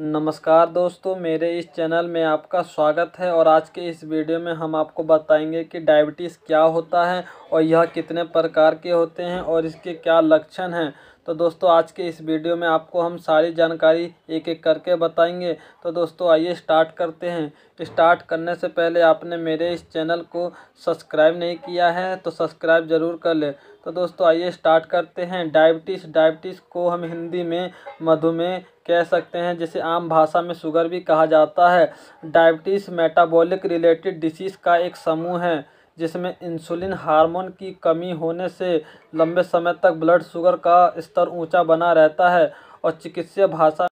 नमस्कार दोस्तों मेरे इस चैनल में आपका स्वागत है और आज के इस वीडियो में हम आपको बताएंगे कि डायबिटीज़ क्या होता है और यह कितने प्रकार के होते हैं और इसके क्या लक्षण हैं तो दोस्तों आज के इस वीडियो में आपको हम सारी जानकारी एक एक करके बताएंगे तो दोस्तों आइए स्टार्ट करते हैं स्टार्ट करने से पहले आपने मेरे इस चैनल को सब्सक्राइब नहीं किया है तो सब्सक्राइब ज़रूर कर लें तो दोस्तों आइए स्टार्ट करते हैं डायबिटीज़ डायबिटीज़ को हम हिंदी में मधुमेह कह सकते हैं जिसे आम भाषा में शुगर भी कहा जाता है डायबिटीज़ मेटाबॉलिक रिलेटेड डिसीज़ का एक समूह है जिसमें इंसुलिन हार्मोन की कमी होने से लंबे समय तक ब्लड शुगर का स्तर ऊंचा बना रहता है और चिकित्सीय भाषा